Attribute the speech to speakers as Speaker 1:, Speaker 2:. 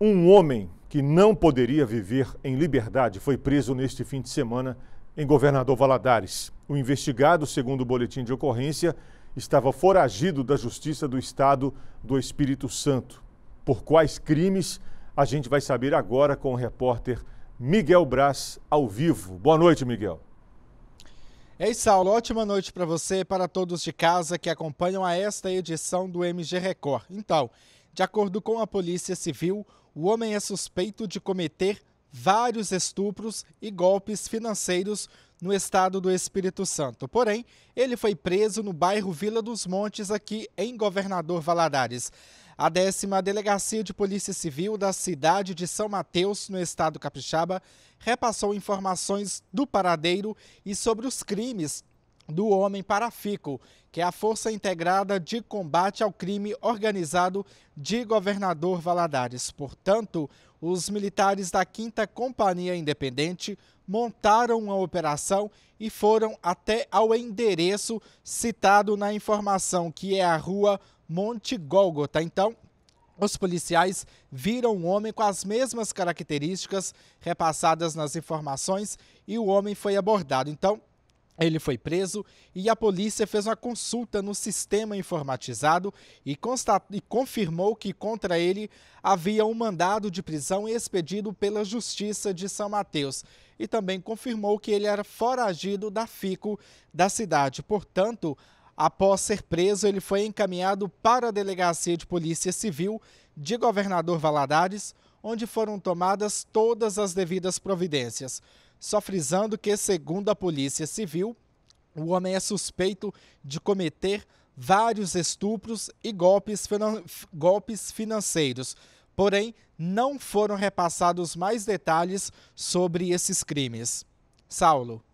Speaker 1: Um homem que não poderia viver em liberdade foi preso neste fim de semana em Governador Valadares. O investigado, segundo o boletim de ocorrência, estava foragido da Justiça do Estado do Espírito Santo. Por quais crimes, a gente vai saber agora com o repórter Miguel Braz, ao vivo. Boa noite, Miguel.
Speaker 2: Ei, Saulo, ótima noite para você e para todos de casa que acompanham a esta edição do MG Record. Então, de acordo com a Polícia Civil, o homem é suspeito de cometer vários estupros e golpes financeiros no estado do Espírito Santo. Porém, ele foi preso no bairro Vila dos Montes, aqui em Governador Valadares. A décima Delegacia de Polícia Civil da cidade de São Mateus, no estado capixaba, repassou informações do paradeiro e sobre os crimes do homem para FICO, que é a Força Integrada de Combate ao Crime Organizado de Governador Valadares. Portanto, os militares da 5 Companhia Independente montaram uma operação e foram até ao endereço citado na informação, que é a rua Monte Gólgota. Então, os policiais viram um homem com as mesmas características repassadas nas informações e o homem foi abordado. Então, ele foi preso e a polícia fez uma consulta no sistema informatizado e, e, confirmou que contra ele havia um mandado de prisão expedido pela Justiça de São Mateus. E também confirmou que ele era foragido da FICO da cidade. Portanto, após ser preso, ele foi encaminhado para a Delegacia de Polícia Civil de Governador Valadares, onde foram tomadas todas as devidas providências. Só frisando que, segundo a Polícia Civil, o homem é suspeito de cometer vários estupros e golpes, finan golpes financeiros. Porém, não foram repassados mais detalhes sobre esses crimes. Saulo.